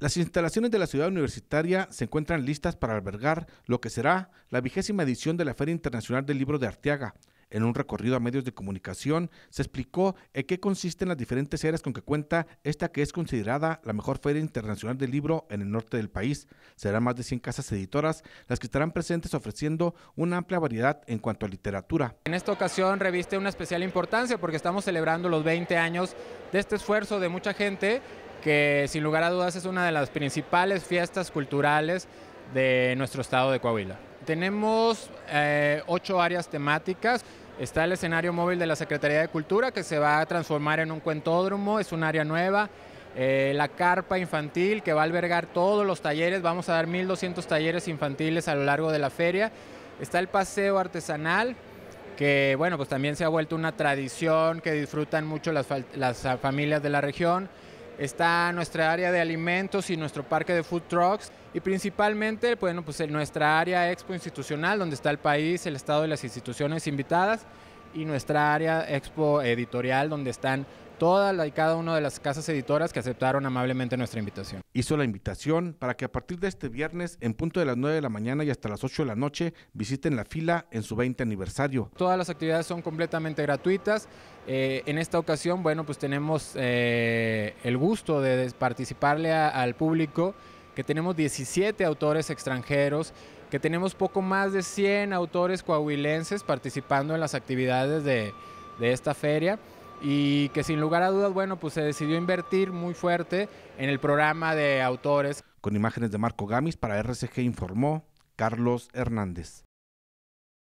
Las instalaciones de la ciudad universitaria se encuentran listas para albergar lo que será la vigésima edición de la Feria Internacional del Libro de Arteaga. En un recorrido a medios de comunicación se explicó en qué consisten las diferentes áreas con que cuenta esta que es considerada la mejor feria internacional del libro en el norte del país. Serán más de 100 casas editoras las que estarán presentes ofreciendo una amplia variedad en cuanto a literatura. En esta ocasión reviste una especial importancia porque estamos celebrando los 20 años de este esfuerzo de mucha gente que sin lugar a dudas es una de las principales fiestas culturales de nuestro estado de Coahuila. Tenemos eh, ocho áreas temáticas. Está el escenario móvil de la Secretaría de Cultura que se va a transformar en un cuentódromo, es un área nueva. Eh, la carpa infantil que va a albergar todos los talleres, vamos a dar 1.200 talleres infantiles a lo largo de la feria. Está el paseo artesanal, que bueno, pues también se ha vuelto una tradición que disfrutan mucho las ah, familias de la región. Está nuestra área de alimentos y nuestro parque de food trucks y principalmente bueno, pues nuestra área expo institucional donde está el país, el estado y las instituciones invitadas y nuestra área expo editorial donde están todas y cada una de las casas editoras que aceptaron amablemente nuestra invitación. Hizo la invitación para que a partir de este viernes, en punto de las 9 de la mañana y hasta las 8 de la noche, visiten la fila en su 20 aniversario. Todas las actividades son completamente gratuitas. Eh, en esta ocasión, bueno, pues tenemos eh, el gusto de participarle al público que tenemos 17 autores extranjeros, que tenemos poco más de 100 autores coahuilenses participando en las actividades de esta feria y que sin lugar a dudas, bueno, pues se decidió invertir muy fuerte en el programa de autores. Con imágenes de Marco Gamis para RCG informó Carlos Hernández.